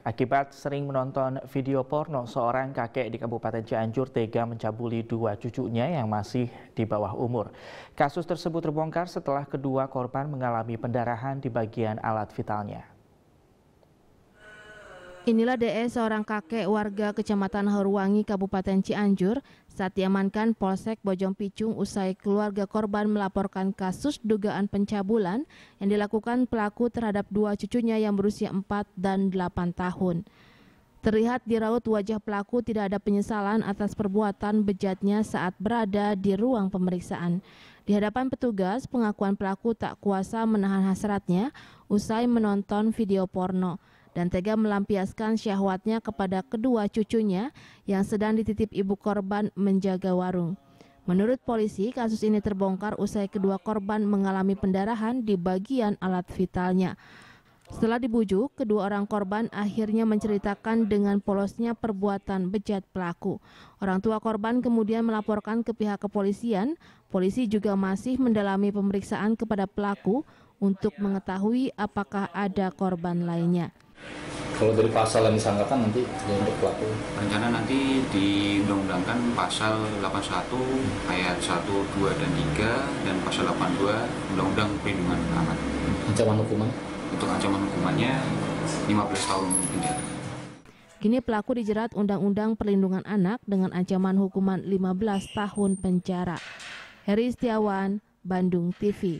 Akibat sering menonton video porno, seorang kakek di Kabupaten Cianjur tega mencabuli dua cucunya yang masih di bawah umur. Kasus tersebut terbongkar setelah kedua korban mengalami pendarahan di bagian alat vitalnya. Inilah DS, e seorang kakek warga Kecamatan Haruwangi, Kabupaten Cianjur, saat diamankan Polsek Bojong Picung usai keluarga korban melaporkan kasus dugaan pencabulan yang dilakukan pelaku terhadap dua cucunya yang berusia 4 dan 8 tahun. Terlihat di raut wajah pelaku tidak ada penyesalan atas perbuatan bejatnya saat berada di ruang pemeriksaan. Di hadapan petugas, pengakuan pelaku tak kuasa menahan hasratnya usai menonton video porno dan tega melampiaskan syahwatnya kepada kedua cucunya yang sedang dititip ibu korban menjaga warung. Menurut polisi, kasus ini terbongkar usai kedua korban mengalami pendarahan di bagian alat vitalnya. Setelah dibujuk, kedua orang korban akhirnya menceritakan dengan polosnya perbuatan bejat pelaku. Orang tua korban kemudian melaporkan ke pihak kepolisian. Polisi juga masih mendalami pemeriksaan kepada pelaku untuk mengetahui apakah ada korban lainnya kalau dari pasal yang disangkakan nanti ya untuk pelaku rencana nanti diundang-undangkan pasal 81 ayat 1, 2, dan 3 dan pasal 82 undang-undang perlindungan anak ancaman hukuman untuk ancaman hukumannya 15 tahun penjara Kini pelaku dijerat Undang-Undang Perlindungan Anak dengan ancaman hukuman 15 tahun penjara. Heri Setiawan, Bandung TV.